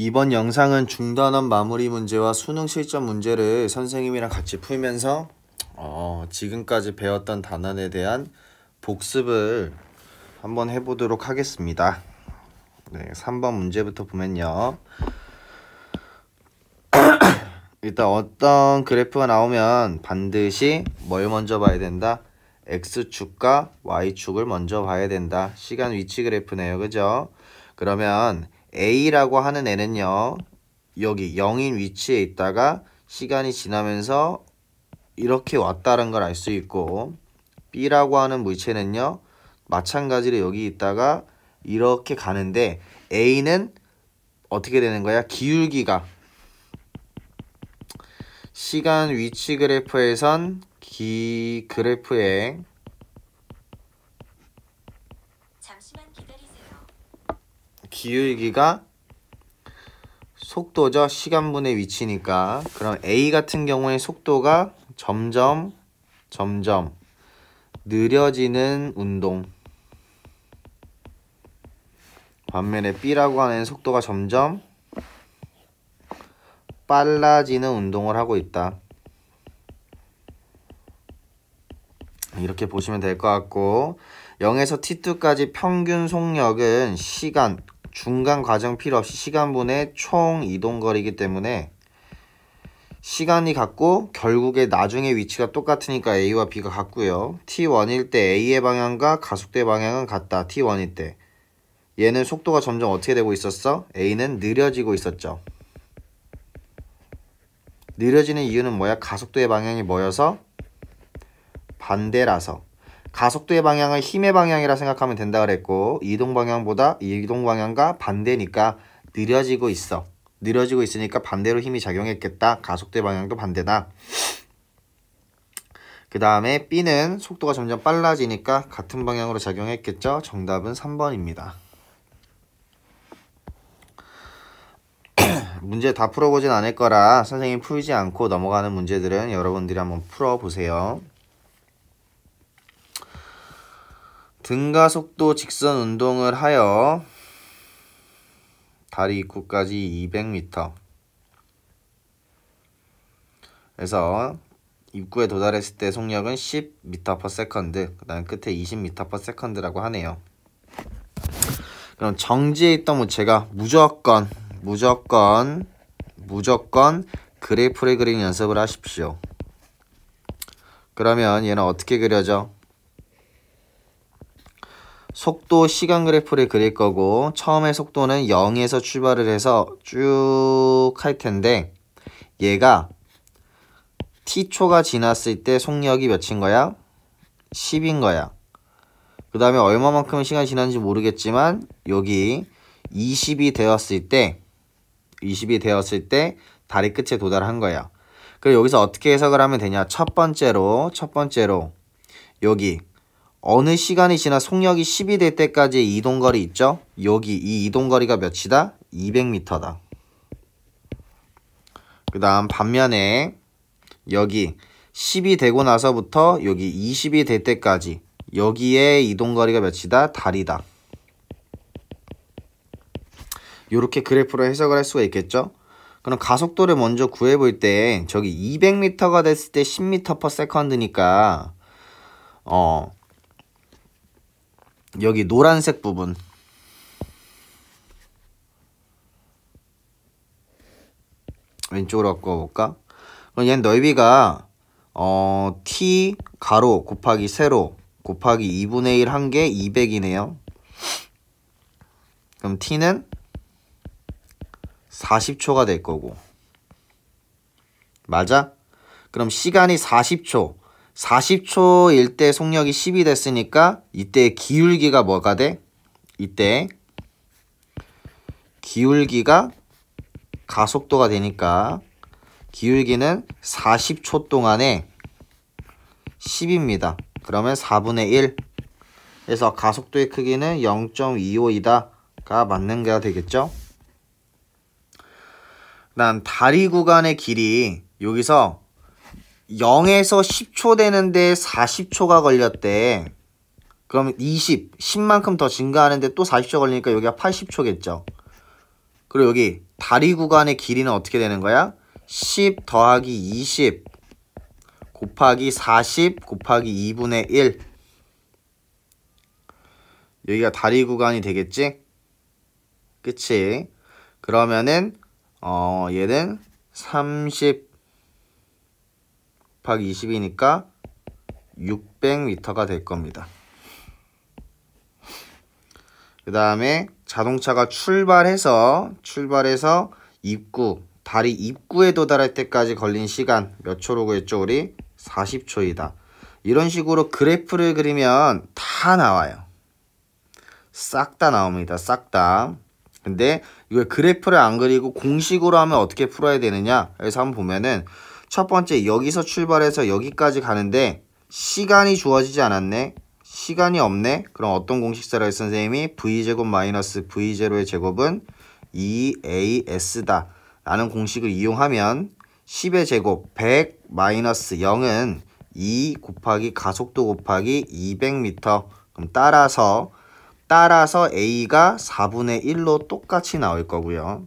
이번 영상은 중단원 마무리 문제와 수능 실전 문제를 선생님이랑 같이 풀면서 어, 지금까지 배웠던 단원에 대한 복습을 한번 해보도록 하겠습니다. 네, 3번 문제부터 보면요. 일단 어떤 그래프가 나오면 반드시 뭘 먼저 봐야 된다? X축과 Y축을 먼저 봐야 된다. 시간 위치 그래프네요. 그죠? 그러면 A라고 하는 애는요. 여기 0인 위치에 있다가 시간이 지나면서 이렇게 왔다는 걸 알 수 있고 B라고 하는 물체는요. 마찬가지로 여기 있다가 이렇게 가는데 A는 어떻게 되는 거야? 기울기가 시간 위치 그래프에선 기 그래프의 기울기가 속도죠. 시간분의 위치니까. 그럼 A 같은 경우에 속도가 점점 점점 느려지는 운동. 반면에 B라고 하는 속도가 점점 빨라지는 운동을 하고 있다. 이렇게 보시면 될 것 같고 0에서 T2까지 평균 속력은 시간, 중간 과정 필요 없이 시간분의 총 이동거리이기 때문에 시간이 같고 결국에 나중에 위치가 똑같으니까 A와 B가 같고요. T1일 때 A의 방향과 가속대 방향은 같다. T1일 때. 얘는 속도가 점점 어떻게 되고 있었어? A는 느려지고 있었죠. 느려지는 이유는 뭐야? 가속도의 방향이 모여서 반대라서. 가속도의 방향을 힘의 방향이라 생각하면 된다 그랬고 이동 방향보다 이동 방향과 반대니까 느려지고 있어. 느려지고 있으니까 반대로 힘이 작용했겠다. 가속도의 방향도 반대다. 그 다음에 B는 속도가 점점 빨라지니까 같은 방향으로 작용했겠죠. 정답은 3번입니다. 문제 다 풀어보진 않을 거라 선생님 풀지 않고 넘어가는 문제들은 여러분들이 한번 풀어보세요. 등가 속도 직선 운동을 하여 다리 입구까지 200m 그래서 입구에 도달했을 때 속력은 10m p s 그 다음 끝에 20m p s 라고 하네요 그럼 정지에 있던 무제가 무조건 무조건 무조건 그래프를 그리는 연습을 하십시오 그러면 얘는 어떻게 그려져? 속도 시간 그래프를 그릴 거고 처음에 속도는 0에서 출발을 해서 쭉 할 텐데 얘가 t초가 지났을 때 속력이 몇인 거야? 10인 거야. 그 다음에 얼마만큼 시간이 지났는지 모르겠지만 여기 20이 되었을 때 20이 되었을 때 다리 끝에 도달한 거야요 그럼 여기서 어떻게 해석을 하면 되냐? 첫 번째로 첫 번째로 여기 어느 시간이 지나 속력이 10이 될 때까지의 이동거리 있죠? 여기 이 이동거리가 몇이다? 200m다. 그 다음 반면에 여기 10이 되고 나서부터 여기 20이 될 때까지 여기에 이동거리가 몇이다? 달이다. 이렇게 그래프로 해석을 할 수가 있겠죠? 그럼 가속도를 먼저 구해볼 때 저기 200m가 됐을 때 10m per second니까 어 여기 노란색 부분 왼쪽으로 바꿔볼까? 그럼 얘는 넓이가 어, t 가로 곱하기 세로 곱하기 2분의 1한개 200이네요. 그럼 t는 40초가 될 거고 맞아? 그럼 시간이 40초 40초일 때 속력이 10이 됐으니까 이때 기울기가 뭐가 돼? 이때 기울기가 가속도가 되니까 기울기는 40초 동안에 10입니다. 그러면 4분의 1 그래서 가속도의 크기는 0.25이다가 맞는 게 되겠죠? 난 다리 구간의 길이 여기서 0에서 10초 되는데 40초가 걸렸대. 그럼 20, 10만큼 더 증가하는데 또 40초 걸리니까 여기가 80초겠죠. 그리고 여기 다리 구간의 길이는 어떻게 되는 거야? 10 더하기 20 곱하기 40 곱하기 2분의 1 여기가 다리 구간이 되겠지? 그치? 그러면은 어 얘는 30 곱하기 20이니까 600m가 될 겁니다. 그 다음에 자동차가 출발해서 출발해서 입구 다리 입구에 도달할 때까지 걸린 시간 몇 초라고 했죠 우리 40초이다 이런 식으로 그래프를 그리면 다 나와요 싹 다 나옵니다 싹다 근데 이걸 그래프를 안 그리고 공식으로 하면 어떻게 풀어야 되느냐 여기서 한번 보면은 첫 번째 여기서 출발해서 여기까지 가는데 시간이 주어지지 않았네. 시간이 없네. 그럼 어떤 공식사를 선생님이 v제곱 마이너스 v 제로의 제곱은 2as다. E 라는 공식을 이용하면 10의 제곱 100 마이너스 0은 2 곱하기 가속도 곱하기 200m 그럼 따라서 따라서 a가 4분의 1로 똑같이 나올 거고요.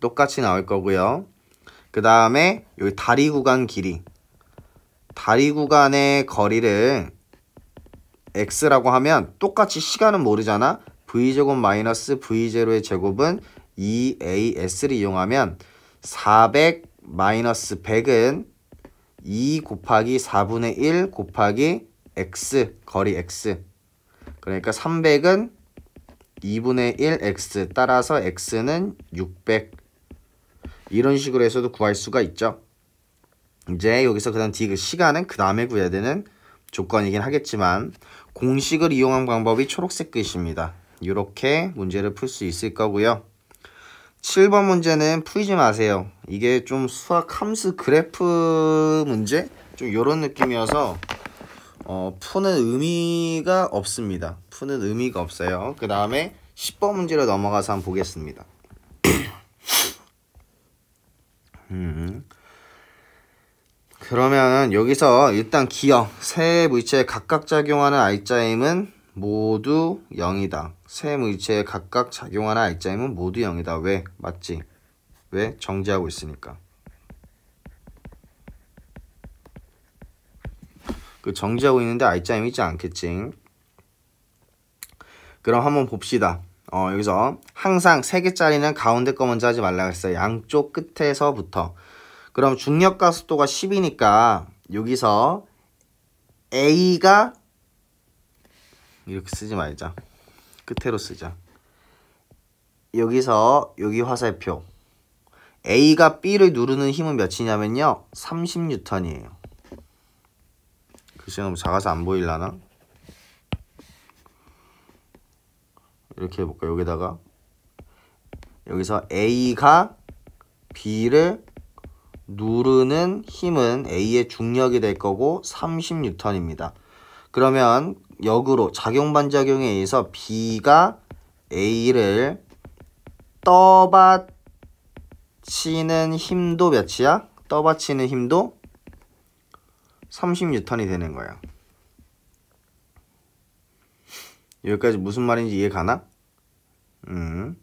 똑같이 나올 거고요. 그 다음에 여기 다리 구간 길이 다리 구간의 거리를 x라고 하면 똑같이 시간은 모르잖아 v제곱 마이너스 v0의 제곱은 2as를 e 이용하면 400 마이너스 100은 2 e 곱하기 4분의 1 곱하기 x 거리 x 그러니까 300은 2분의 1 x 따라서 x는 600 이런 식으로 해서도 구할 수가 있죠. 이제 여기서 그 다음 D 그 시간은 그 다음에 구해야 되는 조건이긴 하겠지만 공식을 이용한 방법이 초록색 끝입니다. 이렇게 문제를 풀 수 있을 거고요. 7번 문제는 풀지 마세요. 이게 좀 수학 함수 그래프 문제? 좀 이런 느낌이어서 어, 푸는 의미가 없습니다. 푸는 의미가 없어요. 그 다음에 10번 문제로 넘어가서 한번 보겠습니다. 그러면 여기서 일단 기억 세 물체에 각각 작용하는 i 짜임은 모두 0이다. 세 물체에 각각 작용하는 i 짜임은 모두 0이다. 왜? 맞지? 왜? 정지하고 있으니까. 그 정지하고 있는데 I자 힘 있지 않겠지? 그럼 한번 봅시다. 어, 여기서 항상 세개짜리는 가운데 거 먼저 하지 말라 그랬어요. 양쪽 끝에서부터. 그럼 중력과 속도가 10이니까 여기서 A가 이렇게 쓰지 말자. 끝으로 쓰자. 여기서 여기 화살표 A가 B를 누르는 힘은 몇이냐면요. 30N이에요. 글씨가 그 너무 작아서 안보이려나 이렇게 해볼까 여기다가 여기서 A가 B를 누르는 힘은 A의 중력이 될 거고 30N입니다. 그러면 역으로 작용 반작용에 의해서 B가 A를 떠받치는 힘도 몇이야? 떠받치는 힘도 30N이 되는 거예요. 여기까지 무슨 말인지 이해 가나? 음.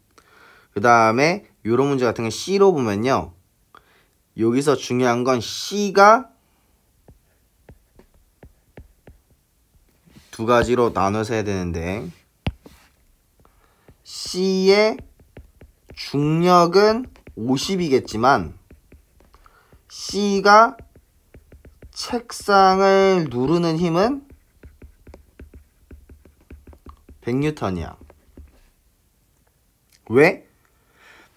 그 다음에 요런 문제 같은 게 C로 보면요. 여기서 중요한 건 C가 두 가지로 나눠서 해야 되는데 C의 중력은 50이겠지만 C가 책상을 누르는 힘은 100뉴턴이야. 왜?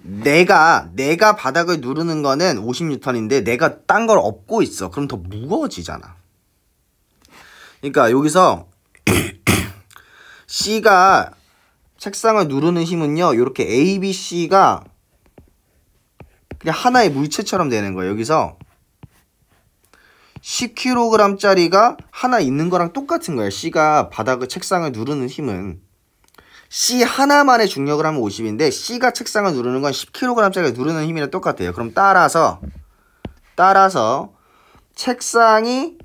내가 내가 바닥을 누르는 거는 50뉴턴인데 내가 딴 걸 업고 있어. 그럼 더 무거워지잖아. 그러니까 여기서 C가 책상을 누르는 힘은요. 이렇게 A, B, C가 그냥 하나의 물체처럼 되는 거예요. 여기서 10kg 짜리가 하나 있는 거랑 똑같은 거야요 C가 바닥을 책상을 누르는 힘은 C 하나만의 중력을 하면 50인데 C가 책상을 누르는 건 10kg 짜리 가 누르는 힘이랑 똑같아요 그럼 따라서 따라서 책상이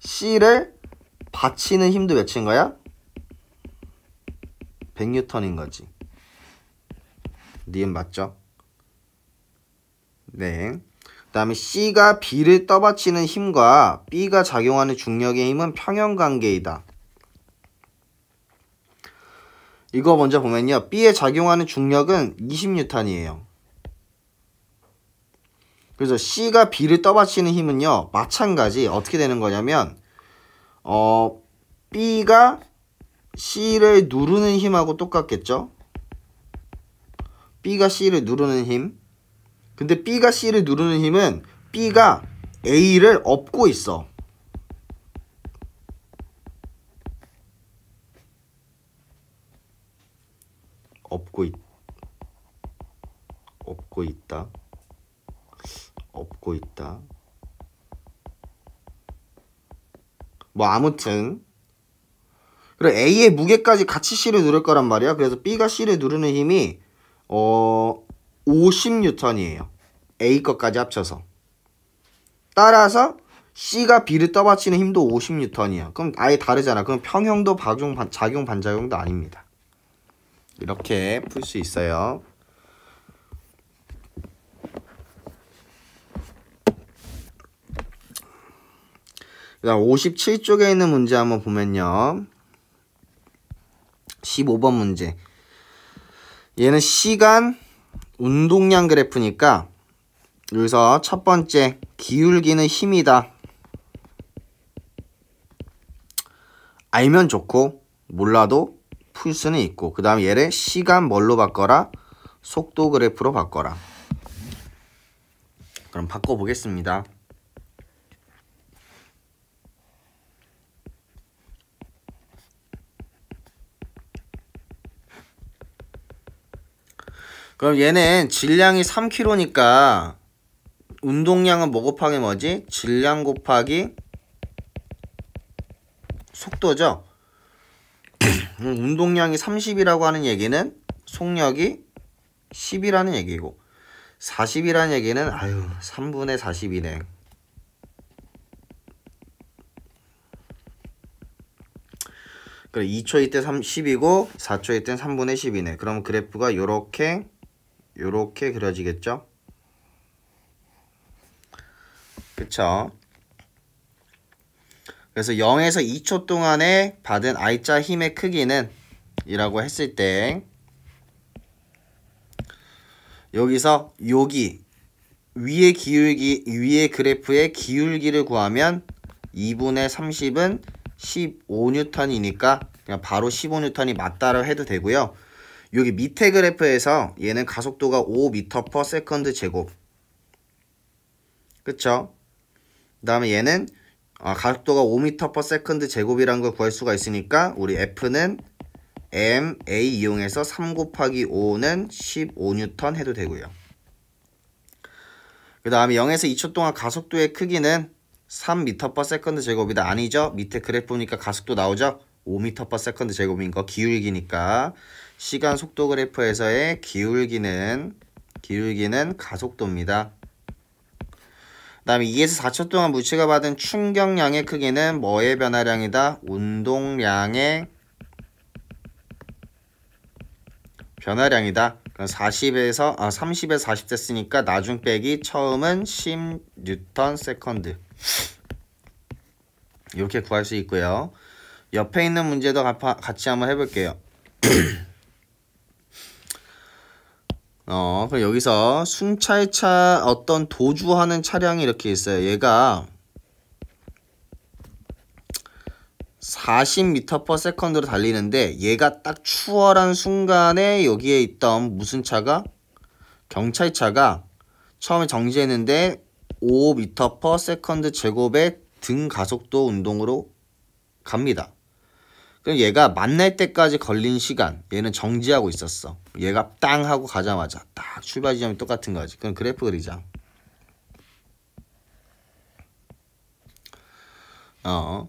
C를 받치는 힘도 몇인 거야? 100N인 거지. 니은 맞죠? 네. 그다음에 C가 B를 떠받치는 힘과 B가 작용하는 중력의 힘은 평형 관계이다. 이거 먼저 보면요. B에 작용하는 중력은 20N이에요. 그래서 C가 B를 떠받치는 힘은요. 마찬가지 어떻게 되는 거냐면 어 B가 C를 누르는 힘하고 똑같겠죠? B가 C를 누르는 힘 근데 B가 C를 누르는 힘은 B가 A를 업고 있어. 업고 있 업고 있다. 업고 있다. 뭐 아무튼 그래 A의 무게까지 같이 C를 누를 거란 말이야. 그래서 B가 C를 누르는 힘이 어 50뉴턴이에요. A 것까지 합쳐서. 따라서 C가 B를 떠받치는 힘도 50뉴턴이야. 그럼 아예 다르잖아. 그럼 평형도 박용, 반, 작용, 반작용도 아닙니다. 이렇게 풀 수 있어요. 57쪽에 있는 문제 한번 보면요. 15번 문제. 얘는 시간, 운동량 그래프니까 여기서 첫 번째 기울기는 힘이다. 알면 좋고 몰라도 풀 수는 있고 그 다음 에 얘를 시간 뭘로 바꿔라? 속도 그래프로 바꿔라. 그럼 바꿔보겠습니다. 그럼 얘는 질량이 3kg니까 운동량은 뭐 곱하기 뭐지? 질량 곱하기 속도죠. 운동량이 30이라고 하는 얘기는 속력이 10이라는 얘기고 40이라는 얘기는 아유 3분의 40이네. 그래 2초 이때 30이고 4초 이때 3분의 10이네. 그럼 그래프가 이렇게 이렇게 그려지겠죠? 그쵸? 그래서 0에서 2초 동안에 받은 I자 힘의 크기는 이라고 했을 때 여기서 여기 위의 기울기 위의 그래프의 기울기를 구하면 2분의 30은 15N이니까 그냥 바로 15N이 맞다고 라 해도 되고요. 여기 밑에 그래프에서 얘는 가속도가 5m per second 제곱 그쵸? 그 다음에 얘는 아, 가속도가 5m per second 제곱이라는 걸 구할 수가 있으니까 우리 F는 MA 이용해서 3 곱하기 5는 15N 해도 되고요. 그 다음에 0에서 2초 동안 가속도의 크기는 3m per second 제곱이다. 아니죠? 밑에 그래프 보니까 가속도 나오죠? 5m per second 제곱인 거 기울기니까 시간 속도 그래프에서의 기울기는 기울기는 가속도입니다. 다음에 2에서 4초 동안 물체가 받은 충격량의 크기는 뭐의 변화량이다? 운동량의 변화량이다. 40에서 아, 30에서 40 됐으니까 나중 빼기 처음은 10 뉴턴 세컨드 이렇게 구할 수 있고요. 옆에 있는 문제도 같이 한번 해볼게요. 어, 그럼 여기서 순찰 차 어떤 도주하는 차량이 이렇게 있어요. 얘가 40m/s로 달리는데 얘가 딱 추월한 순간에 여기에 있던 무슨 차가 경찰차가 처음에 정지했는데 5m/s 제곱의 등 가속도 운동으로 갑니다. 그럼 얘가 만날 때까지 걸린 시간 얘는 정지하고 있었어. 얘가 땅 하고 가자마자 딱 출발 지점이 똑같은 거지. 그럼 그래프 그리자. 어.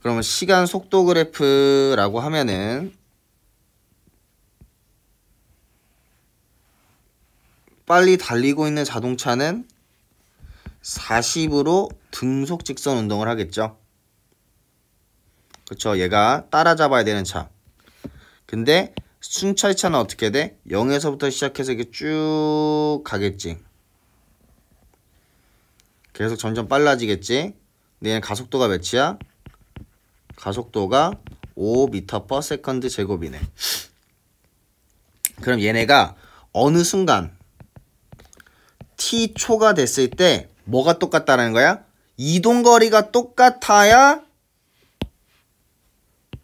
그러면 시간 속도 그래프라고 하면은 빨리 달리고 있는 자동차는 40으로 등속 직선 운동을 하겠죠. 그쵸? 얘가 따라잡아야 되는 차. 근데 순찰 차는 어떻게 돼? 0에서부터 시작해서 이게 쭉 가겠지. 계속 점점 빨라지겠지. 근데 얘는 가속도가 몇이야? 가속도가 5m/s 제곱이네. 그럼 얘네가 어느 순간 t 초가 됐을 때 뭐가 똑같다는 거야? 이동거리가 똑같아야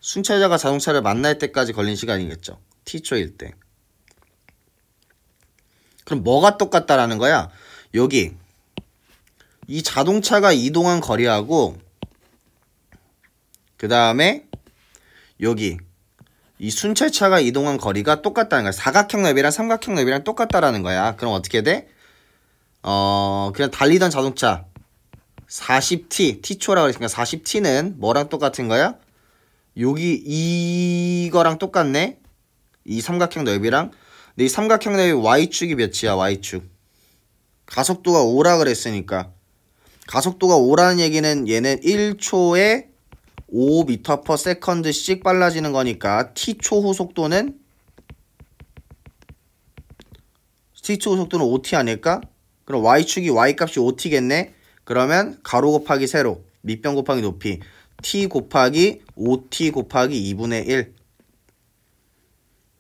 순찰자가 자동차를 만날 때까지 걸린 시간이겠죠. t 초일 때. 그럼 뭐가 똑같다라는 거야? 여기 이 자동차가 이동한 거리하고 그 다음에 여기 이 순찰차가 이동한 거리가 똑같다는 거야. 사각형 넓이랑 삼각형 넓이랑 똑같다라는 거야. 그럼 어떻게 돼? 어 그냥 달리던 자동차 40t t초라고 했으니까 40t는 뭐랑 똑같은 거야? 여기 이거랑 똑같네 이 삼각형 넓이랑 근데 이 삼각형 넓이 y축이 몇이야 y축 가속도가 5라 그랬으니까 가속도가 5라는 얘기는 얘는 1초에 5m 씩 빨라지는 거니까 t초 후속도는 t초 후속도는 5t 아닐까? 그럼 y축이 y값이 5t겠네? 그러면 가로 곱하기 세로 밑변 곱하기 높이 t 곱하기 5t 곱하기 2분의 1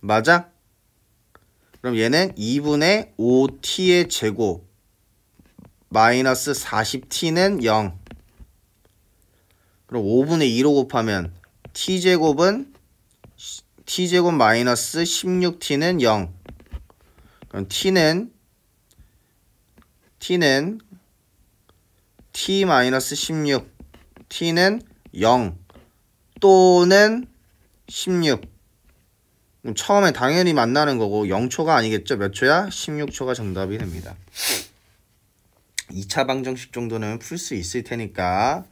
맞아? 그럼 얘는 2분의 5t의 제곱 마이너스 40t는 0 그럼 5분의 2로 곱하면 t제곱은 t제곱 마이너스 16t는 0 그럼 t는 t는 t 마이너스 16 t는 0 또는 16 처음에 당연히 만나는 거고 0초가 아니겠죠? 몇 초야? 16초가 정답이 됩니다. 2차 방정식 정도는 풀 수 있을 테니까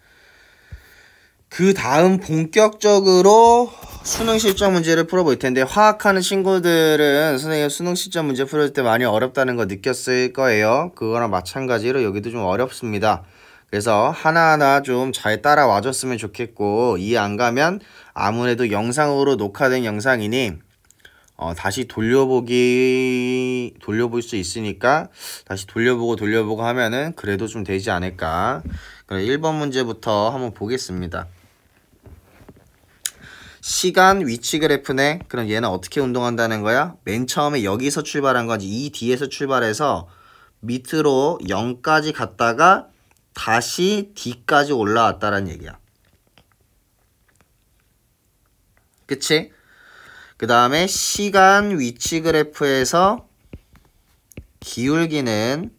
그 다음 본격적으로 수능 실전 문제를 풀어볼 텐데 화학하는 친구들은 선생님 수능 실전 문제 풀을 때 많이 어렵다는 거 느꼈을 거예요. 그거랑 마찬가지로 여기도 좀 어렵습니다. 그래서 하나하나 좀 잘 따라와 줬으면 좋겠고 이해 안 가면 아무래도 영상으로 녹화된 영상이니 어, 다시 돌려보기 돌려볼 수 있으니까 다시 돌려보고 돌려보고 하면은 그래도 좀 되지 않을까 그래 1번 문제부터 한번 보겠습니다 시간 위치 그래프네 그럼 얘는 어떻게 운동한다는 거야? 맨 처음에 여기서 출발한 거지 이 뒤에서 출발해서 밑으로 0까지 갔다가 다시 D까지 올라왔다라는 얘기야. 그치? 그 다음에 시간 위치 그래프에서 기울기는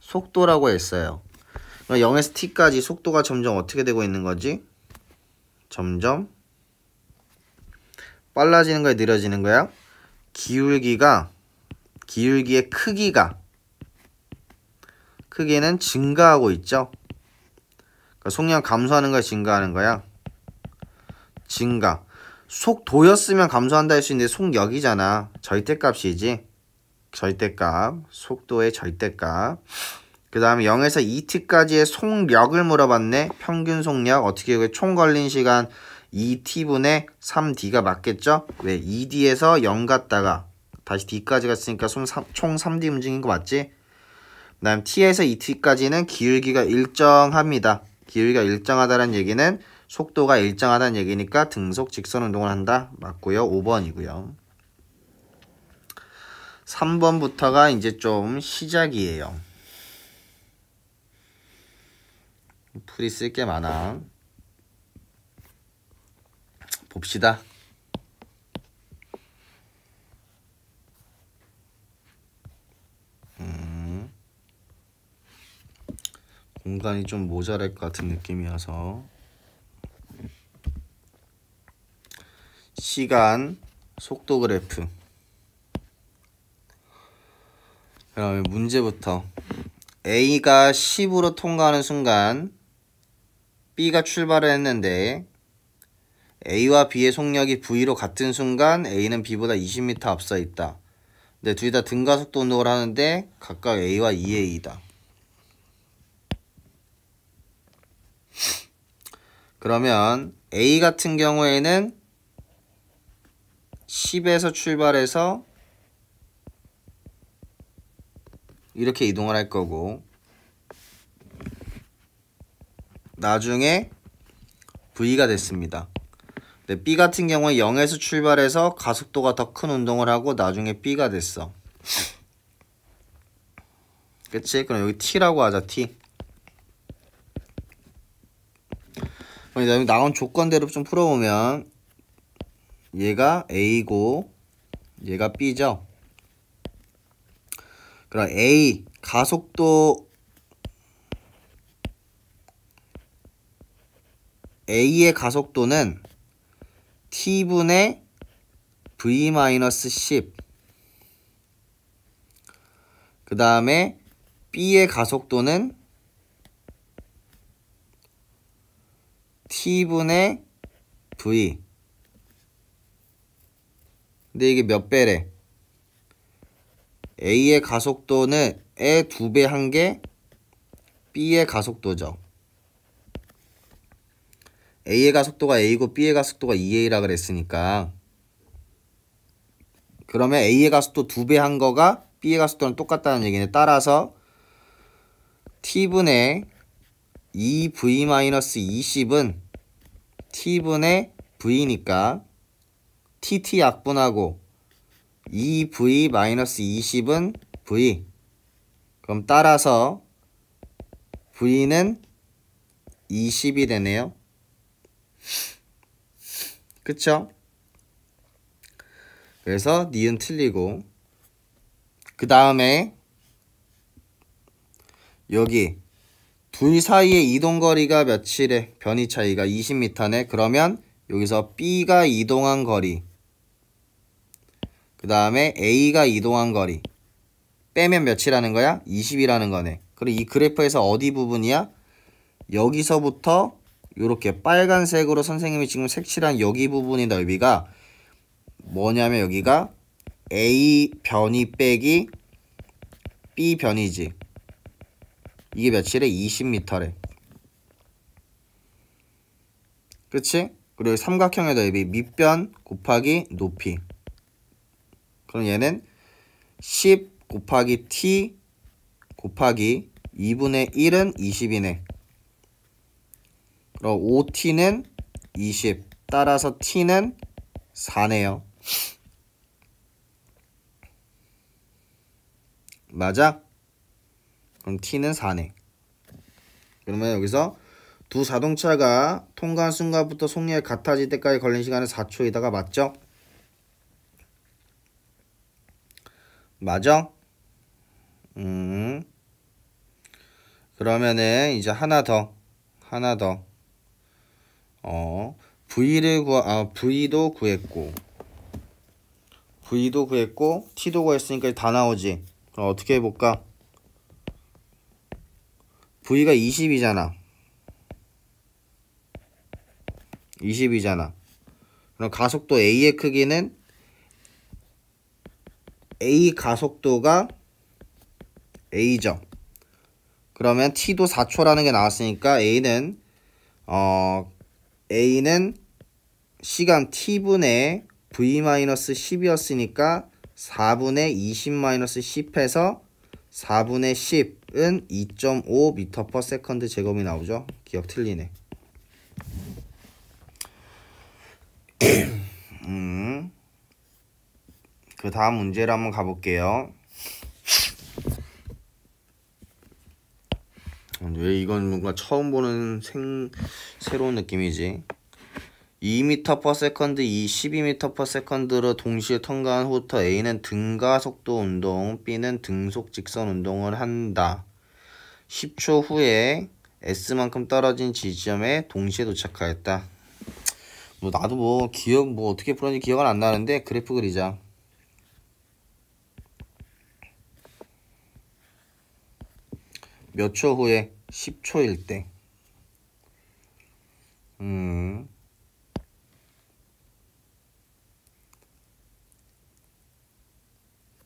속도라고 했어요. 0에서 t까지 속도가 점점 어떻게 되고 있는 거지? 점점 빨라지는 거야, 느려지는 거야? 기울기가, 기울기의 크기가 크기는 증가하고 있죠. 그러니까 속량 감소하는 거야, 증가하는 거야? 증가. 속도였으면 감소한다 할 수 있는데 속역이잖아. 절대값이지. 절대값. 속도의 절대값. 그 다음에 0에서 2t까지의 속력을 물어봤네. 평균 속력. 어떻게 그 총 걸린 시간 2t분의 3d가 맞겠죠? 왜 2d에서 0 갔다가 다시 d까지 갔으니까 총 3d 움직인 거 맞지? 그 다음 t에서 e t 까지는 기울기가 일정합니다. 기울기가 일정하다는 얘기는 속도가 일정하다는 얘기니까 등속 직선 운동을 한다. 맞고요. 5번이고요. 3번부터가 이제 좀 시작이에요. 풀이 쓸 게 많아. 봅시다. 공간이 좀 모자랄 것 같은 느낌이어서 시간, 속도 그래프 그 다음에 문제부터 A가 10으로 통과하는 순간 B가 출발을 했는데 A와 B의 속력이 V로 같은 순간 A는 B보다 20m 앞서 있다. 근데 둘 다 등가속도 운동을 하는데 각각 A와 2A이다. 그러면 A 같은 경우에는 10에서 출발해서 이렇게 이동을 할 거고 나중에 V가 됐습니다. 네, B 같은 경우에 0에서 출발해서 가속도가 더 큰 운동을 하고 나중에 B가 됐어. 그치? 그럼 여기 T라고 하자, T. 그다음에 나온 조건대로 좀 풀어보면 얘가 A고 얘가 B죠. 그럼 A 가속도 A의 가속도는 T분의 V-10 그 다음에 B의 가속도는 t분의 v 근데 이게 몇 배래? a의 가속도는 a 두 배 한 게 b의 가속도죠 a의 가속도가 a고 b의 가속도가 2a라 그랬으니까 그러면 a의 가속도 두 배 한 거가 b의 가속도랑 똑같다는 얘기는 따라서 t분의 2v-20은 t분의 v니까 tt 약분하고 2v-20은 e v 그럼 따라서 v는 20이 되네요. 그쵸? 그래서 니은 틀리고 그 다음에 여기 둘 사이의 이동거리가 며칠에 변이 차이가 20m네. 그러면 여기서 B가 이동한 거리 그 다음에 A가 이동한 거리 빼면 며칠하는 거야? 20이라는 거네. 그리고 이 그래프에서 어디 부분이야? 여기서부터 이렇게 빨간색으로 선생님이 지금 색칠한 여기 부분의 넓이가 뭐냐면 여기가 A 변이 빼기 B 변이지. 이게 며칠에 20m래. 그치? 그리고 삼각형의 넓이 밑변 곱하기 높이. 그럼 얘는 10 곱하기 t 곱하기 2분의 1은 20이네. 그럼 5t는 20. 따라서 t는 4네요. 맞아? 그럼 t는 4네. 그러면 여기서 두 자동차가 통과한 순간부터 속력이 같아질 때까지 걸린 시간은 4초이다가 맞죠? 맞아? 음. 그러면은 이제 하나 더. 하나 더. 어. V를 구하 아 V도 구했고 V도 구했고 T도 구했으니까 다 나오지. 그럼 어떻게 해 볼까? V가 20이잖아. 20이잖아. 그럼 가속도 A의 크기는 A 가속도가 A죠. 그러면 T도 4초라는 게 나왔으니까 A는 어 A는 시간 T분의 V-10이었으니까 4분의 20-10해서 4분의 10은 2.5m/s 제곱이 나오죠. 기억 틀리네. 음. 그 다음 문제를 한번 가볼게요. 왜 이건 뭔가 처음 보는 생, 새로운 느낌이지? 2m/s, 2 2 m s 로 동시에 통과한 후터 A는 등가 속도 운동, B는 등속 직선 운동을 한다. 10초 후에 S만큼 떨어진 지점에 동시에 도착하였다. 뭐 나도 뭐 기억 뭐 어떻게 풀었는지 기억은 안 나는데 그래프 그리자. 몇 초 후에 10초일 때. 음.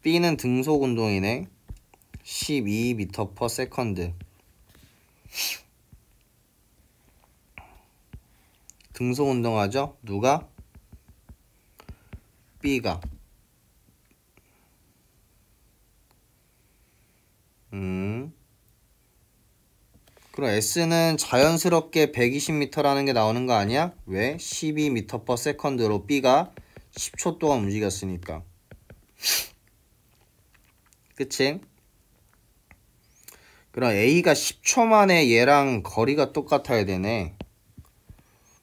B는 등속 운동이네. 12m s e c o 등속 운동하죠? 누가? B가. 음. 그럼 S는 자연스럽게 120m라는 게 나오는 거 아니야? 왜? 12m s e c o 로 B가 10초 동안 움직였으니까. 그치? 그럼 A가 10초 만에 얘랑 거리가 똑같아야 되네.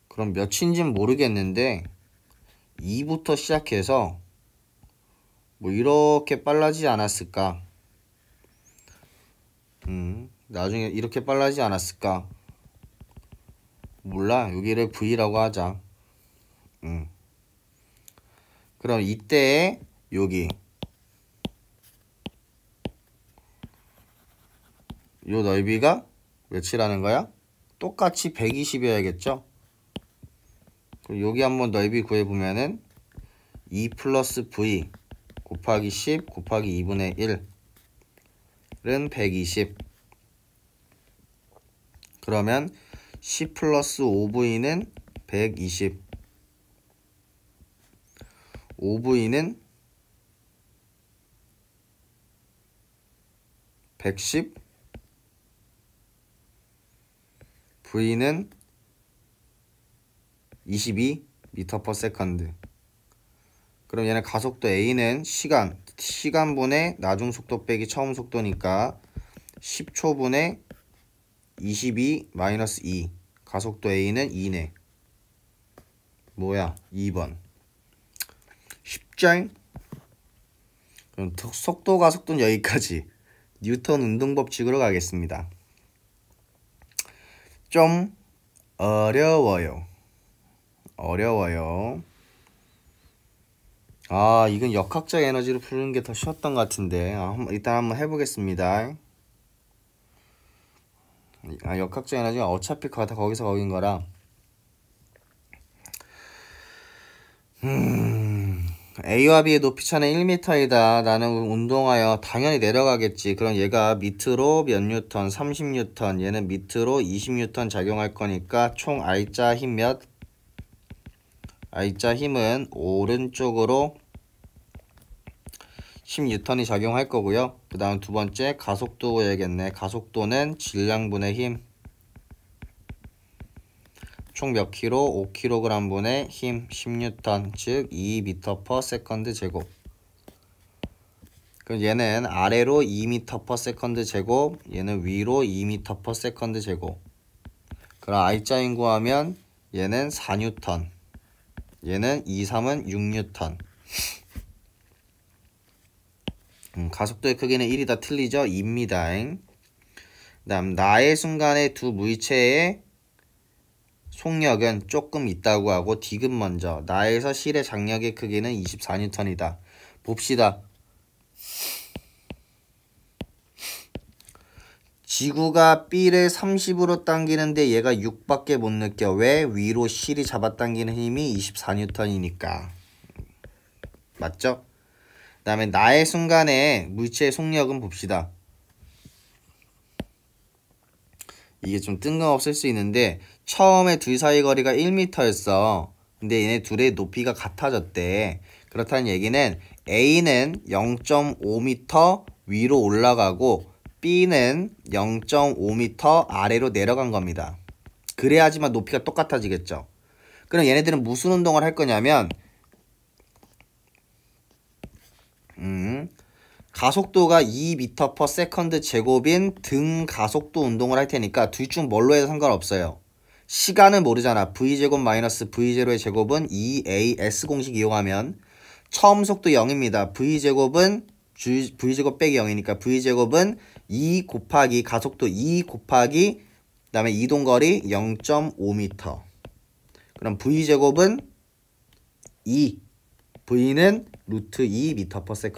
그럼 몇인진 모르겠는데 2부터 시작해서 뭐 이렇게 빨라지지 않았을까? 음, 나중에 이렇게 빨라지지 않았을까? 몰라. 여기를 V라고 하자. 음. 그럼 이때 여기 요 넓이가 몇이라는 거야? 똑같이 120이어야겠죠? 그럼 여기 한번 넓이 구해보면은 2 플러스 V 곱하기 10 곱하기 2분의 1은 120 그러면 10 플러스 5V는 120 5V는 110 V는 22m/s. 그럼 얘는 가속도 A는 시간, 시간분의 나중 속도 빼기 처음 속도니까 10초분의 22 마이너스 2 가속도 A는 2네 뭐야 2번 쉽짤 그럼 속도 가속도는 여기까지 뉴턴 운동 법칙으로 가겠습니다 좀 어려워요. 어려워요. 아, 이건 역학적 에너지로 푸는 게 더 쉬웠던 것 같은데. 아, 일단 한번 해보겠습니다. 아, 역학적 에너지가 어차피 거기서 거긴 거라. 음. A와 아, B의 높이 차는 1m이다. 나는 운동하여 당연히 내려가겠지. 그럼 얘가 밑으로 몇 뉴턴, 30 뉴턴, 얘는 밑으로 20 뉴턴 작용할 거니까 총 I자 힘 몇? I자 힘은 오른쪽으로 10N이 작용할 거고요. 그 다음 두 번째 가속도여야겠네. 가속도는 질량분의 힘. 총몇 킬로? 5kg분의 힘 10뉴턴 즉 2m/s 제곱 그럼 얘는 아래로 2m/s 제곱 얘는 위로 2m/s 제곱 그럼 I자 인구하면 얘는 4뉴턴 얘는 2, 3은 6뉴턴 음, 가속도의 크기는 1이다 틀리죠? 입니다. 그 다음 나의 순간에두 물체의 속력은 조금 있다고 하고 디귿 먼저 나에서 실의 장력의 크기는 24N이다. 봅시다. 지구가 B를 30으로 당기는데 얘가 6밖에 못 느껴. 왜? 위로 실이 잡아당기는 힘이 24N이니까. 맞죠? 그 다음에 나의 순간에 물체의 속력은 봅시다. 이게 좀 뜬금없을 수 있는데 처음에 둘 사이 거리가 1m였어. 근데 얘네 둘의 높이가 같아졌대. 그렇다는 얘기는 A는 0.5m 위로 올라가고 B는 0.5m 아래로 내려간 겁니다. 그래야지만 높이가 똑같아지겠죠. 그럼 얘네들은 무슨 운동을 할 거냐면 음, 가속도가 2m per s 제곱인 등 가속도 운동을 할 테니까 둘 중 뭘로 해도 상관없어요. 시간은 모르잖아. V제곱 마이너스 V0의 제곱은 e a s 공식 이용하면 처음 속도 0입니다. V제곱은 G, V제곱 빼기 0이니까 V제곱은 2 e 곱하기 가속도 2 e 곱하기 그 다음에 이동거리 0.5m 그럼 V제곱은 2 e, V는 루트 2 m per s e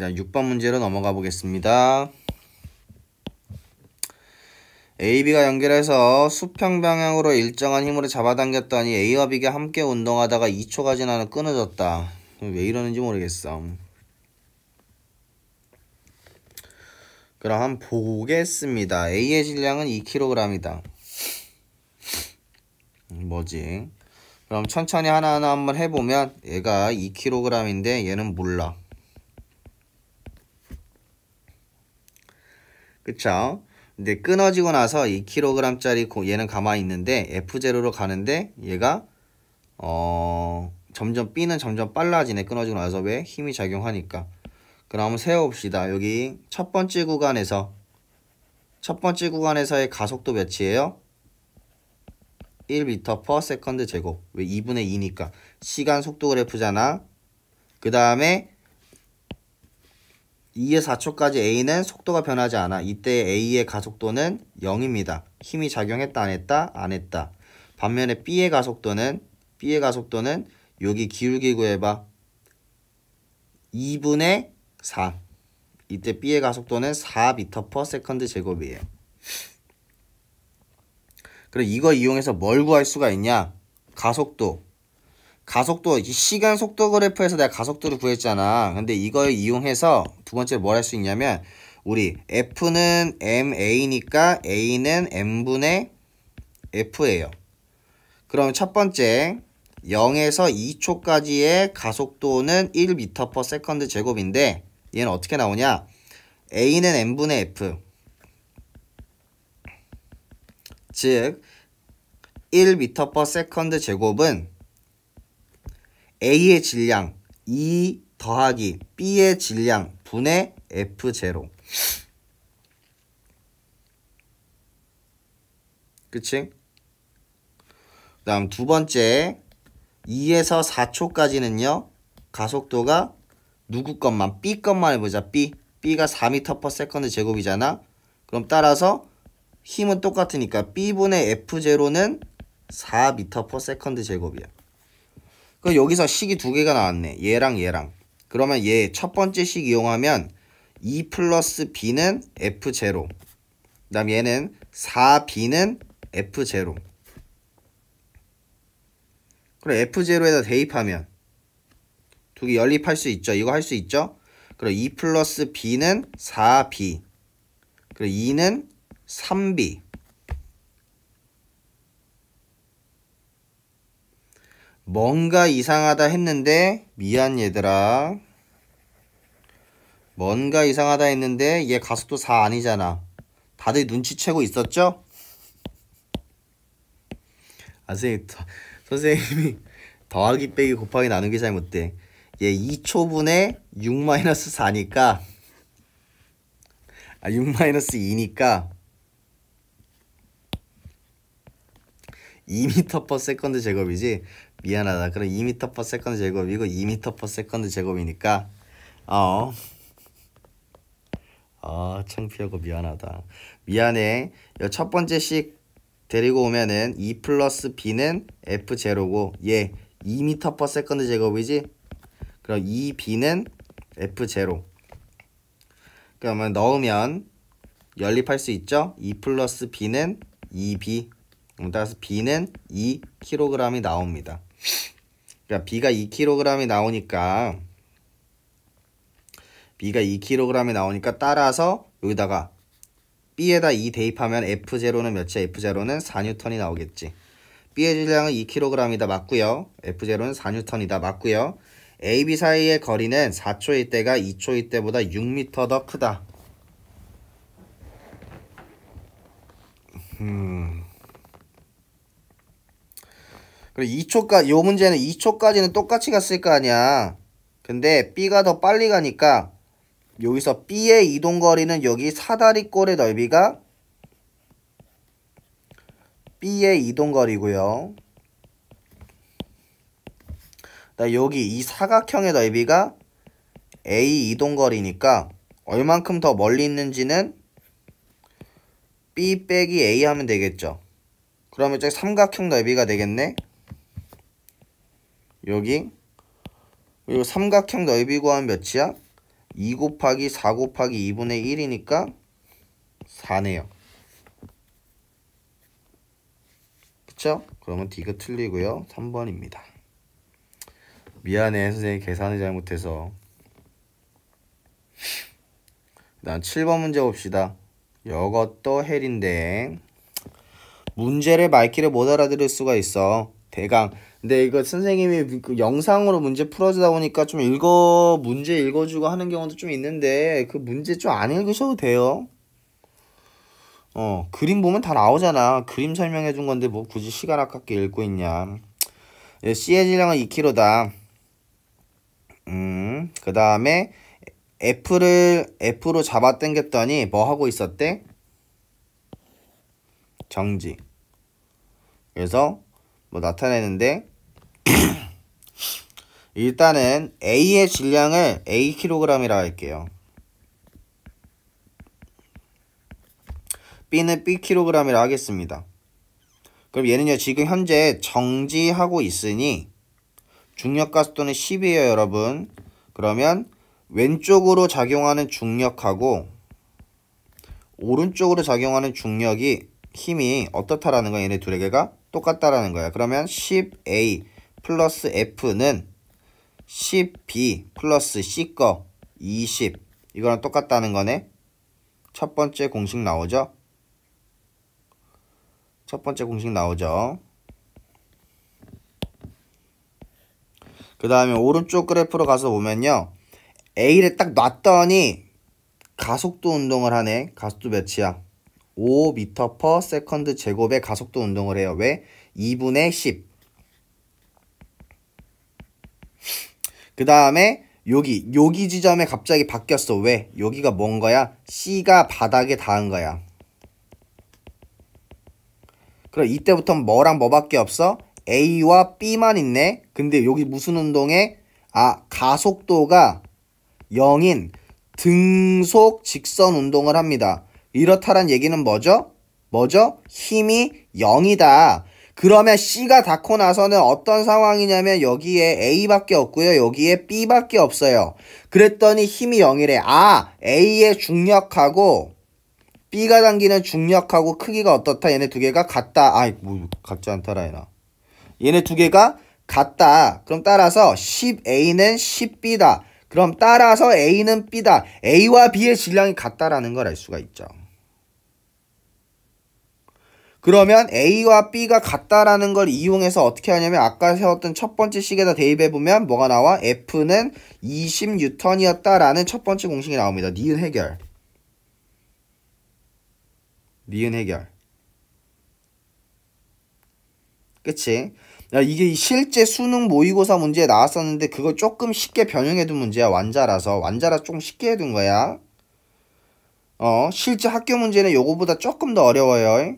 자, 6번 문제로 넘어가 보겠습니다. AB가 연결해서 수평 방향으로 일정한 힘으로 잡아당겼더니 A와 B가 함께 운동하다가 2초가 지나는 끊어졌다. 왜 이러는지 모르겠어. 그럼 한 번 보겠습니다. A의 질량은 2kg이다. 뭐지? 그럼 천천히 하나하나 한번 해보면 얘가 2kg인데 얘는 몰라. 그쵸? 근데 끊어지고 나서 2kg짜리 얘는 가만히 있는데 F0로 가는데 얘가 어 점점 B는 점점 빨라지네 끊어지고 나서 왜 힘이 작용하니까 그럼 한번 세워봅시다 여기 첫 번째 구간에서 첫 번째 구간에서의 가속도 몇이에요? 1m per s e 제곱 왜 2분의 2니까 시간 속도 그래프잖아 그 다음에 2에 4초까지 A는 속도가 변하지 않아. 이때 A의 가속도는 0입니다. 힘이 작용했다 안 했다 안 했다. 반면에 B의 가속도는 B의 가속도는 여기 기울기고 해봐. 2분의 4. 이때 B의 가속도는 4m/s 제곱이에요. 그럼 이거 이용해서 뭘 구할 수가 있냐? 가속도 가속도 시간 속도 그래프에서 내가 가속도를 구했잖아 근데 이걸 이용해서 두 번째 로뭘 할 수 있냐면 우리 F는 MA니까 A는 M분의 F예요 그럼 첫 번째 0에서 2초까지의 가속도는 1m/s 제곱인데 얘는 어떻게 나오냐 A는 M분의 F 즉 1m/s 제곱은 A의 질량 2 e 더하기 B의 질량 분의 F0 그치? 그 다음 두 번째 2에서 4초까지는요 가속도가 누구 것만 B 것만 해보자 B B가 4m/s 제곱이잖아 그럼 따라서 힘은 똑같으니까 B분의 F0는 4m/s 제곱이야 그 여기서 식이 두 개가 나왔네. 얘랑 얘랑. 그러면 얘 첫 번째 식 이용하면 2 e 플러스 b는 f0. 그 다음 얘는 4b는 f0. 그럼 f0에다 대입하면 두 개 연립할 수 있죠. 이거 할 수 있죠. 그럼 2 e 플러스 b는 4b. 그리고 2는 3b. 뭔가 이상하다 했는데 미안 얘들아 뭔가 이상하다 했는데 얘 가속도 4 아니잖아 다들 눈치채고 있었죠? 아 선생님 선생님이 더하기 빼기 곱하기 나누기 잘 못돼 얘 2초분에 6-4니까 아 6-2니까 2m p 세컨드 제곱이지 미안하다. 그럼 2m p 세컨드 제곱이고 2m p 세컨드 제곱이니까 어. 아, 창피하고 미안하다. 미안해. 첫 번째 식 데리고 오면은 2 플러스 b는 f0고 얘 2m p 세컨드 제곱이지? 그럼 2b는 f0 그러면 넣으면 연립할 수 있죠? 2 플러스 b는 2b 따라서 b는 2kg이 나옵니다. 그 B가 2kg이 나오니까 B가 2kg이 나오니까 따라서 여기다가 B에다 2 대입하면 F0는 몇이야? F0는 4N이 나오겠지. B의 질량은 2kg이다 맞고요. F0는 4N이다 맞고요. AB 사이의 거리는 4초일 때가 2초일 때보다 6m 더 크다. 음... 그래 2초까지 요 문제는 2초까지는 똑같이 갔을 거 아니야. 근데 B가 더 빨리 가니까 여기서 B의 이동거리는 여기 사다리꼴의 넓이가 B의 이동거리고요. 여기 이 사각형의 넓이가 A 이동거리니까 얼만큼 더 멀리 있는지는 B 빼기 A 하면 되겠죠. 그러면 저기 삼각형 넓이가 되겠네. 여기 그리고 삼각형 넓이 구하면 몇이야? 2 곱하기 4 곱하기 2분의 1이니까 4네요. 그쵸? 그러면 D가 틀리고요. 3번입니다. 미안해 선생님 계산을 잘못해서 난 7번 문제 봅시다. 이것도 헬인데 문제를 말귀를 못 알아들을 수가 있어. 대강 근데 이거 선생님이 그 영상으로 문제 풀어주다 보니까 좀 읽어, 문제 읽어주고 하는 경우도 좀 있는데, 그 문제 좀 안 읽으셔도 돼요. 어, 그림 보면 다 나오잖아. 그림 설명해 준 건데 뭐 굳이 시간 아깝게 읽고 있냐. 예, C의 질량은 2kg다. 음, 그 다음에 F를 F로 잡아당겼더니 뭐 하고 있었대? 정지. 그래서 뭐 나타내는데 일단은 A의 질량을 A kg이라 할게요. B는 B kg이라 하겠습니다. 그럼 얘는요 지금 현재 정지하고 있으니 중력가속도는 10이에요 여러분. 그러면 왼쪽으로 작용하는 중력하고 오른쪽으로 작용하는 중력이 힘이 어떻다라는 거야 얘네 둘에게가 똑같다라는 거야. 그러면 10A 플러스 F는 10B 플러스 C 꺼 20. 이거랑 똑같다는 거네. 첫 번째 공식 나오죠? 첫 번째 공식 나오죠? 그 다음에 오른쪽 그래프로 가서 보면요. A를 딱 놨더니 가속도 운동을 하네. 가속도 몇이야? 5m per s e c 제곱의 가속도 운동을 해요. 왜? 2분의 10. 그 다음에 여기 여기 지점에 갑자기 바뀌었어 왜? 여기가 뭔 거야? C가 바닥에 닿은 거야 그럼 이때부터 뭐랑 뭐밖에 없어? A와 B만 있네 근데 여기 무슨 운동에? 아 가속도가 0인 등속 직선 운동을 합니다 이렇다란 얘기는 뭐죠? 뭐죠? 힘이 0이다 그러면 C가 닿고 나서는 어떤 상황이냐면 여기에 A밖에 없고요. 여기에 B밖에 없어요. 그랬더니 힘이 0이래. 아, A의 중력하고 B가 당기는 중력하고 크기가 어떻다. 얘네 두 개가 같다. 아뭐 같지 않더라 얘나. 얘네 두 개가 같다. 그럼 따라서 10A는 10B다. 그럼 따라서 A는 B다. A와 B의 질량이 같다라는 걸 알 수가 있죠. 그러면 A와 B가 같다라는 걸 이용해서 어떻게 하냐면 아까 세웠던 첫 번째 식에다 대입해보면 뭐가 나와? F는 20N이었다라는 첫 번째 공식이 나옵니다. 니은 해결. 니은 해결. 그치? 이게 실제 수능 모의고사 문제에 나왔었는데 그걸 조금 쉽게 변형해둔 문제야. 완자라서. 완자라 조금 쉽게 해둔 거야. 어, 실제 학교 문제는 요거보다 조금 더 어려워요.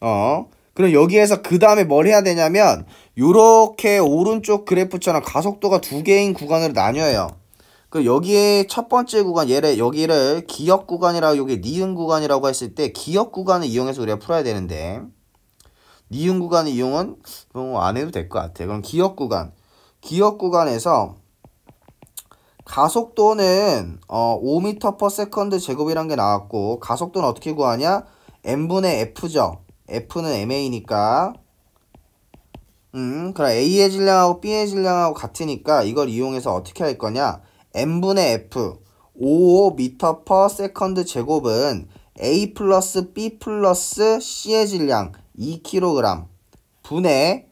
어. 그럼 여기에서 그 다음에 뭘 해야 되냐면 요렇게 오른쪽 그래프처럼 가속도가 두 개인 구간으로 나뉘어요. 그 여기에 첫 번째 구간 얘를 여기를 기역 구간이라고 여기 니은 구간이라고 했을 때 기역 구간을 이용해서 우리가 풀어야 되는데 니은 구간의 이용은 뭐 안 해도 될 것 같아요. 그럼 기역 구간 기역 구간에서 가속도는 어 5m per s 제곱이란 게 나왔고 가속도는 어떻게 구하냐 n분의 f죠. F는 MA니까 음, 그럼 A의 질량하고 B의 질량하고 같으니까 이걸 이용해서 어떻게 할 거냐? M분의 F 55m s e c o 제곱은 A 플러스 B 플러스 C의 질량 2kg 분의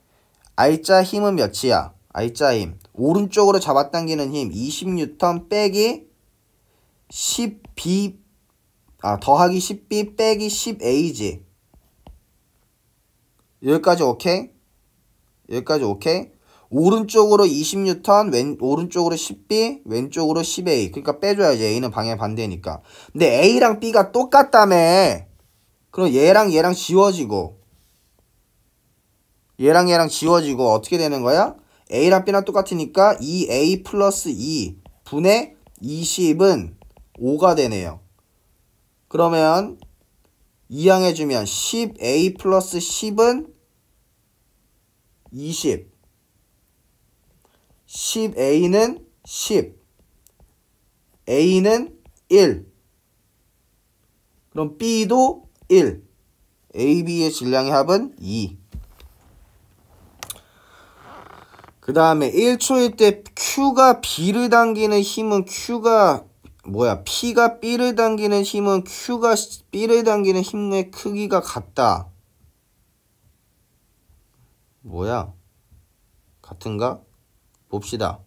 R자 힘은 몇이야? R자 힘 오른쪽으로 잡아당기는 힘 20N 빼기 10B 아 더하기 10B 빼기 10A지 여기까지 오케이? 여기까지 오케이? 오른쪽으로 2 0뉴 왼, 오른쪽으로 10B, 왼쪽으로 10A. 그러니까 빼줘야지. A는 방향 반대니까. 근데 A랑 B가 똑같다며. 그럼 얘랑 얘랑 지워지고. 얘랑 얘랑 지워지고 어떻게 되는 거야? A랑 B랑 똑같으니까 2A 플러스 2 분의 20은 5가 되네요. 그러면 이항해주면 10a 플러스 10은 20. 10a는 10. a는 1. 그럼 b도 1. a, b의 질량의 합은 2. 그 다음에 1초일 때 Q가 B를 당기는 힘은 Q가 뭐야 P가 B를 당기는 힘은 Q가 B를 당기는 힘의 크기가 같다 뭐야 같은가? 봅시다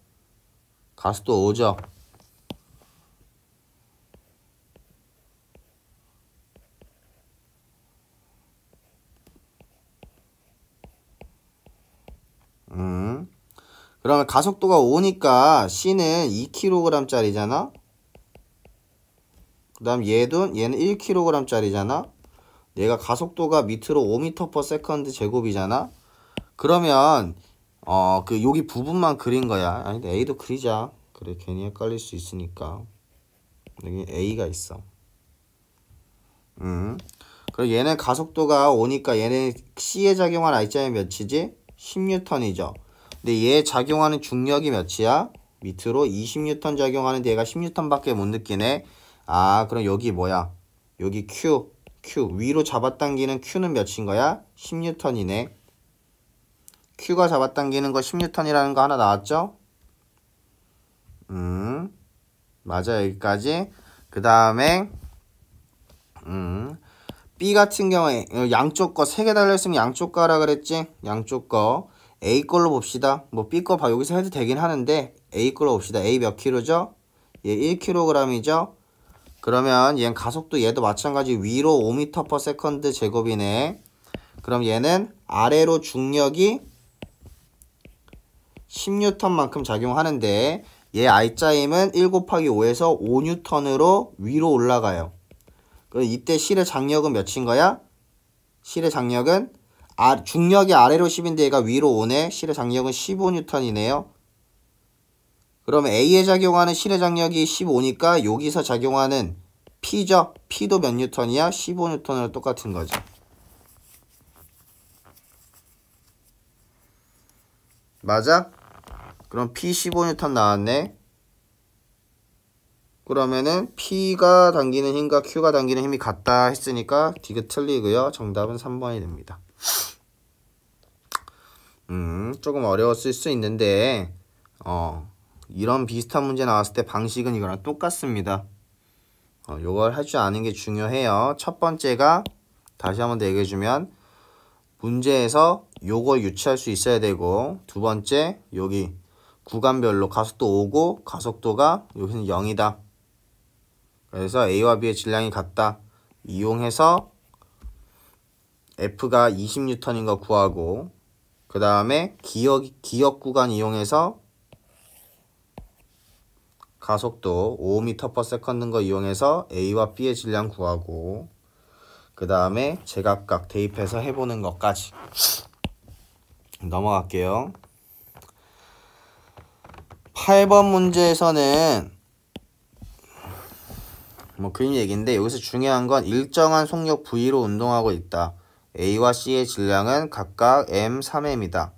가스도 오죠 음 그러면 가속도가 오니까 C는 2kg짜리잖아 그 다음 얘도 얘는 1kg 짜리잖아 얘가 가속도가 밑으로 5m/s 제곱이잖아 그러면 어 그 여기 부분만 그린 거야 아니 A도 그리자 그래 괜히 헷갈릴 수 있으니까 여기 A가 있어 음그럼 얘는 가속도가 오니까 얘는 C에 작용하는 I점이 몇이지? 10N이죠 근데 얘 작용하는 중력이 몇이야? 밑으로 20N 작용하는데 얘가 10N밖에 못 느끼네 아 그럼 여기 뭐야 여기 Q Q 위로 잡아당기는 Q는 몇인 거야? 10N이네 Q가 잡아당기는 거 10N이라는 거 하나 나왔죠? 음 맞아 여기까지 그 다음에 음 B 같은 경우에 어, 양쪽 거세 개 달려있으면 양쪽 거라 그랬지? 양쪽 거 A 걸로 봅시다. 뭐 B 거봐 여기서 해도 되긴 하는데 A 걸로 봅시다. A 몇 킬로죠? 얘 1kg이죠? 그러면 얘는 가속도 얘도 마찬가지 위로 5m/s 제곱이네. 그럼 얘는 아래로 중력이 10N만큼 작용하는데 얘 I자임은 1 곱하기 5에서 5N으로 위로 올라가요. 그럼 이때 실의 장력은 몇인 거야? 실의 장력은 아, 중력이 아래로 10인데 얘가 위로 오네. 실의 장력은 15N이네요. 그럼 A에 작용하는 실의 장력이 15니까 여기서 작용하는 P죠. P도 몇 뉴턴이야? 15뉴턴으로 똑같은 거죠. 맞아? 그럼 P 15뉴턴 나왔네. 그러면은 P가 당기는 힘과 Q가 당기는 힘이 같다 했으니까 디귿 틀리고요. 정답은 3번이 됩니다. 음, 조금 어려웠을 수 있는데 어, 이런 비슷한 문제 나왔을 때 방식은 이거랑 똑같습니다. 어, 요걸 할 줄 아는 게 중요해요. 첫 번째가 다시 한번 더 얘기해주면 문제에서 요걸유치할수 있어야 되고 두 번째 여기 구간별로 가속도 5고 가속도가 여기는 0이다. 그래서 A와 B의 질량이 같다. 이용해서 F가 20N인 거 구하고 그 다음에 기역 기억 구간 이용해서 가속도 5 m s 는거 이용해서 A와 B의 질량 구하고 그 다음에 제각각 대입해서 해보는 것까지 넘어갈게요. 8번 문제에서는 뭐 그런 얘기인데 여기서 중요한 건 일정한 속력 V로 운동하고 있다. A와 C의 질량은 각각 M, 3M이다.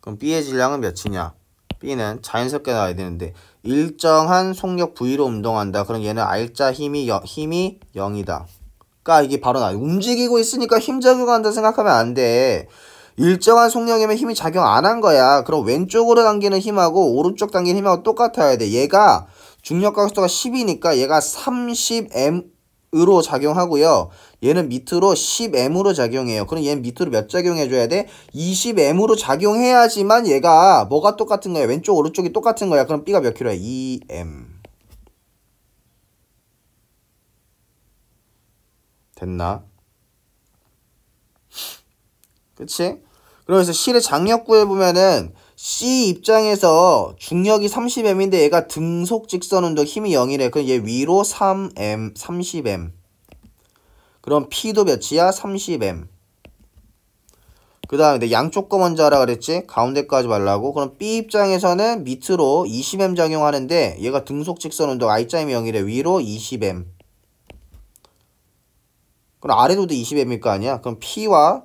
그럼 B의 질량은 몇이냐? B는 자연스럽게 나와야 되는데 일정한 속력 부위로 운동한다. 그럼 얘는 알자 힘이, 여, 힘이 0이다. 그러니까 이게 바로 나 움직이고 있으니까 힘 작용한다 생각하면 안 돼. 일정한 속력이면 힘이 작용 안 한 거야. 그럼 왼쪽으로 당기는 힘하고 오른쪽 당기는 힘하고 똑같아야 돼. 얘가 중력가 속도가 10이니까 얘가 30m 으로 작용하고요. 얘는 밑으로 10m으로 작용해요. 그럼 얘는 밑으로 몇 작용해줘야 돼? 20m으로 작용해야지만 얘가 뭐가 똑같은 거야? 왼쪽, 오른쪽이 똑같은 거야. 그럼 B가 몇 킬로야? 2m. 됐나? 그치? 그러면서 실의 장력 구에보면은 C 입장에서 중력이 30m인데 얘가 등속 직선 운동 힘이 0이래. 그럼 얘 위로 3m, 30m. 그럼 P도 몇이야? 30m. 그 다음에 양쪽 거 먼저 하라 그랬지? 가운데까지 말라고. 그럼 B 입장에서는 밑으로 20m 작용하는데 얘가 등속 직선 운동 I자임이 0이래. 위로 20m. 그럼 아래로도 20m일 거 아니야? 그럼 P와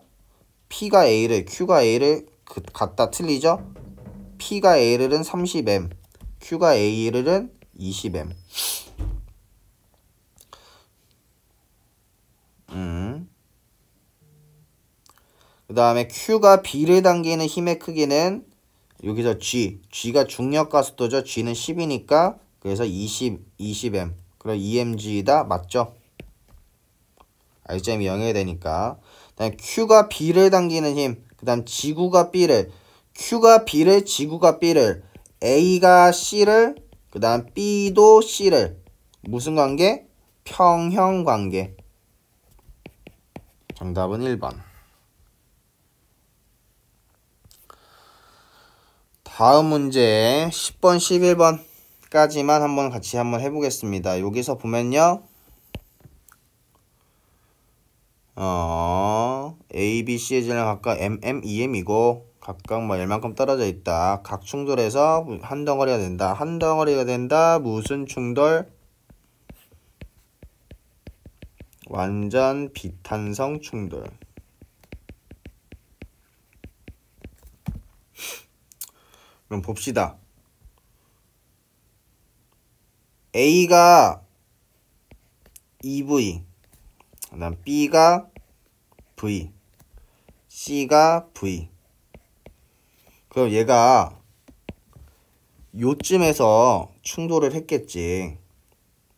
P가 A를 Q가 A를 그, 같다 틀리죠? P가 를은 30M, Q가 a 은 20M. 음. 그 다음에 Q가 B를 당기는 힘의 크기는 여기서 G, G가 중력가속도죠. G는 10이니까 그래서 20, 20M. 그럼 EMG이다. 맞죠? RGM이 0이 되니까. 그다음 에 Q가 B를 당기는 힘. 그 다음 지구가 B를 Q가 B를, 지구가 B를, A가 C를, 그 다음 B도 C를 무슨 관계? 평형 관계. 정답은 1번. 다음 문제 10번, 11번까지만 한번 같이 한번 해보겠습니다. 여기서 보면요. 어, A, B, C의 질량 각각 M, M, E, M이고 각각 뭐열만큼 떨어져 있다. 각 충돌에서 한 덩어리가 된다. 한 덩어리가 된다. 무슨 충돌? 완전 비탄성 충돌. 그럼 봅시다. A가 EV, 그다음 B가 V, C가 V. 그럼 얘가 요쯤에서 충돌을 했겠지.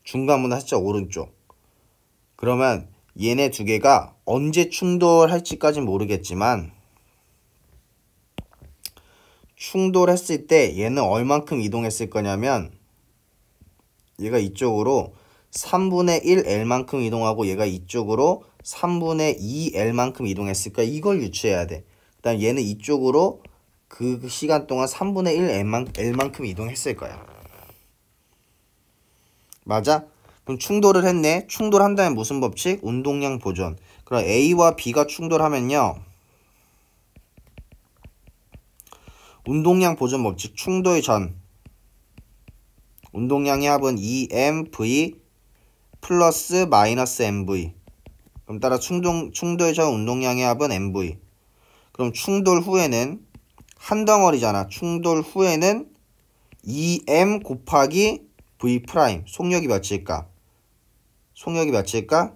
중간문 하자 오른쪽. 그러면 얘네 두 개가 언제 충돌할지까진 모르겠지만 충돌했을 때 얘는 얼만큼 이동했을 거냐면 얘가 이쪽으로 3분의 1L만큼 이동하고 얘가 이쪽으로 3분의 2L만큼 이동했을까? 이걸 유추해야 돼. 그다음 얘는 이쪽으로 그 시간 동안 3분의 1 L만, L만큼 이동했을 거야. 맞아? 그럼 충돌을 했네. 충돌한다면 무슨 법칙? 운동량 보존. 그럼 A와 B가 충돌하면요. 운동량 보존 법칙 충돌 전 운동량의 합은 e m v 플러스 마이너스 mv 그럼 따라 충동, 충돌 전 운동량의 합은 mv 그럼 충돌 후에는 한 덩어리잖아. 충돌 후에는 2m e 곱하기 v 프라임. 속력이 몇일까? 속력이 몇일까?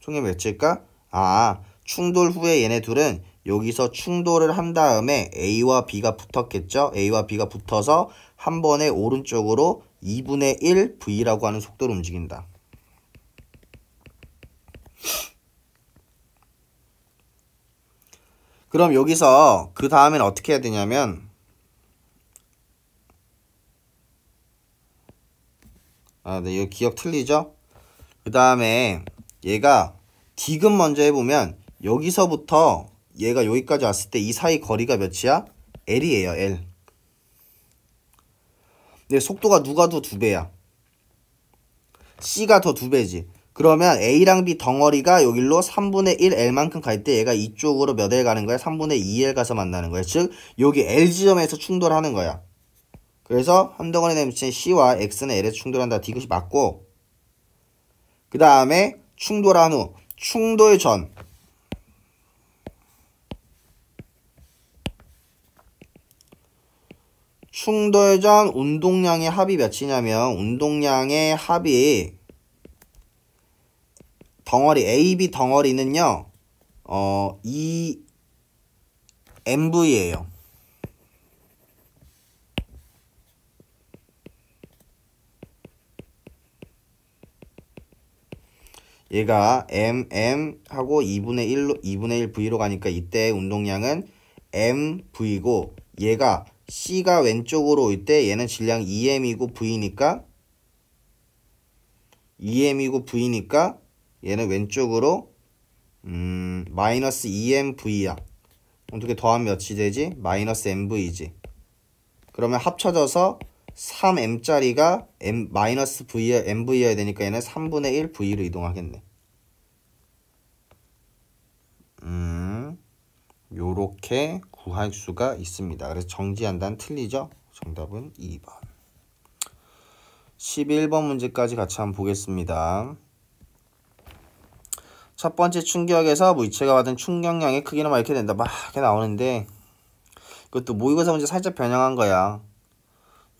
속력이 몇일까? 아, 충돌 후에 얘네 둘은 여기서 충돌을 한 다음에 A와 B가 붙었겠죠? A와 B가 붙어서 한 번에 오른쪽으로 2분의 1 V라고 하는 속도로 움직인다. 그럼 여기서 그 다음엔 어떻게 해야 되냐면 아, 네, 이거 기억 틀리죠? 그 다음에 얘가 디귿 먼저 해보면 여기서부터 얘가 여기까지 왔을 때 이 사이 거리가 몇이야? L이에요, L. 근데 속도가 누가 더 두 배야? C가 더 두 배지. 그러면 A랑 B 덩어리가 여기로 3분의 1 L만큼 갈 때 얘가 이쪽으로 몇 L 가는 거야? 3분의 2L 가서 만나는 거야. 즉 여기 L 지점에서 충돌하는 거야. 그래서 한 덩어리 내 미친 C와 X는 L에서 충돌한다. d 귿이 맞고 그 다음에 충돌한 후 충돌 전 충돌 전 운동량의 합이 몇이냐면 운동량의 합이 덩어리 AB 덩어리는요. 어, 이 e, MV예요. 얘가 MM 하고 2분의 1로 2분의 1 V로 가니까 이때 운동량은 MV고 얘가 C가 왼쪽으로 올 때 얘는 질량 2M이고 e V니까 2M이고 e V니까 얘는 왼쪽으로 음, 마이너스 2mv야. E 어떻게 더하면 몇이 되지? 마이너스 mv지. 그러면 합쳐져서 3m짜리가 m 마이너스 v mv여야 되니까 얘는 3분의 1v로 이동하겠네. 음, 요렇게 구할 수가 있습니다. 그래서 정지한단 틀리죠? 정답은 2번. 11번 문제까지 같이 한번 보겠습니다. 첫 번째 충격에서 물체가 뭐 받은 충격량의 크기는 막 이렇게 된다. 막 이렇게 나오는데 그것도 모의고사 문제 살짝 변형한 거야.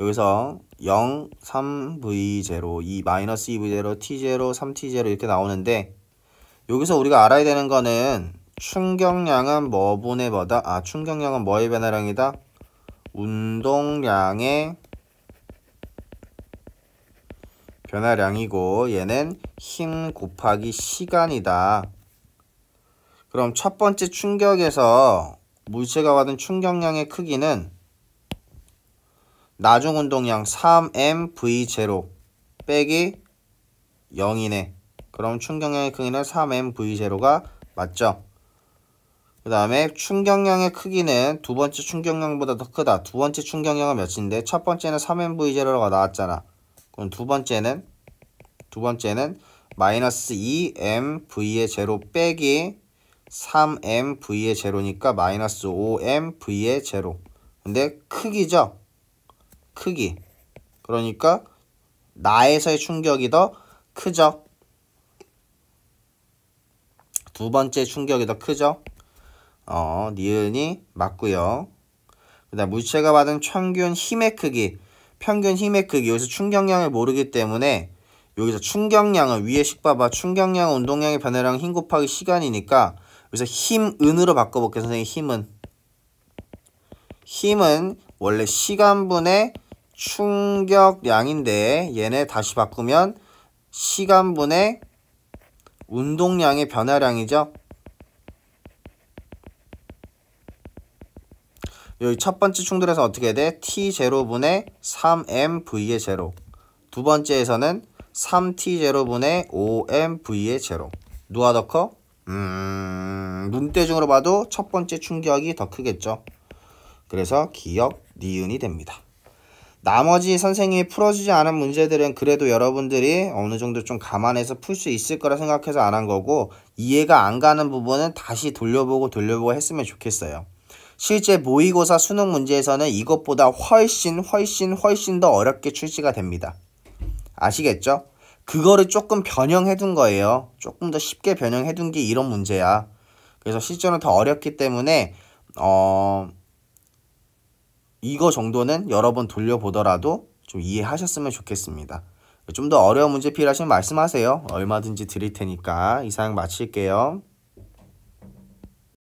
여기서 0, 3V0, 2, 마이너스 2V0, T0, 3T0 이렇게 나오는데 여기서 우리가 알아야 되는 거는 충격량은 뭐분의 뭐다? 아, 충격량은 뭐의 변화량이다? 운동량의 변화량이고 얘는 힘 곱하기 시간이다. 그럼 첫 번째 충격에서 물체가 받은 충격량의 크기는 나중 운동량 3mv0 빼기 0이네. 그럼 충격량의 크기는 3mv0가 맞죠? 그 다음에 충격량의 크기는 두 번째 충격량보다 더 크다. 두 번째 충격량은 몇인데 첫 번째는 3mv0가 나왔잖아. 그럼 두 번째는 두 번째는 마이너스 2mv의 제로 빼기 3mv의 제로니까 마이너스 5mv의 제로 근데 크기죠 크기 그러니까 나에서의 충격이 더 크죠 두 번째 충격이 더 크죠 어 니은이 맞고요 그 다음 물체가 받은 평균 힘의 크기 평균 힘의 크기 그 여기서 충격량을 모르기 때문에 여기서 충격량은 위에 식봐봐 충격량 운동량의 변화량 힘 곱하기 시간이니까 여기서 힘은으로 바꿔볼게요 선생님 힘은 힘은 원래 시간분의 충격량인데 얘네 다시 바꾸면 시간분의 운동량의 변화량이죠 여기 첫 번째 충돌에서 어떻게 돼? t0분의 3mv의 제로. 두 번째에서는 3t0분의 5mv의 제로. 누가 더 커? 음, 눈대중으로 봐도 첫 번째 충격이 더 크겠죠. 그래서 기억 니은이 됩니다. 나머지 선생님이 풀어주지 않은 문제들은 그래도 여러분들이 어느 정도 좀 감안해서 풀 수 있을 거라 생각해서 안 한 거고 이해가 안 가는 부분은 다시 돌려보고 돌려보고 했으면 좋겠어요. 실제 모의고사 수능 문제에서는 이것보다 훨씬 훨씬 훨씬 더 어렵게 출시가 됩니다. 아시겠죠? 그거를 조금 변형해 둔 거예요. 조금 더 쉽게 변형해 둔게 이런 문제야. 그래서 실제로는 더 어렵기 때문에 어 이거 정도는 여러 번 돌려보더라도 좀 이해하셨으면 좋겠습니다. 좀 더 어려운 문제 필요하시면 말씀하세요. 얼마든지 드릴 테니까 이상 마칠게요.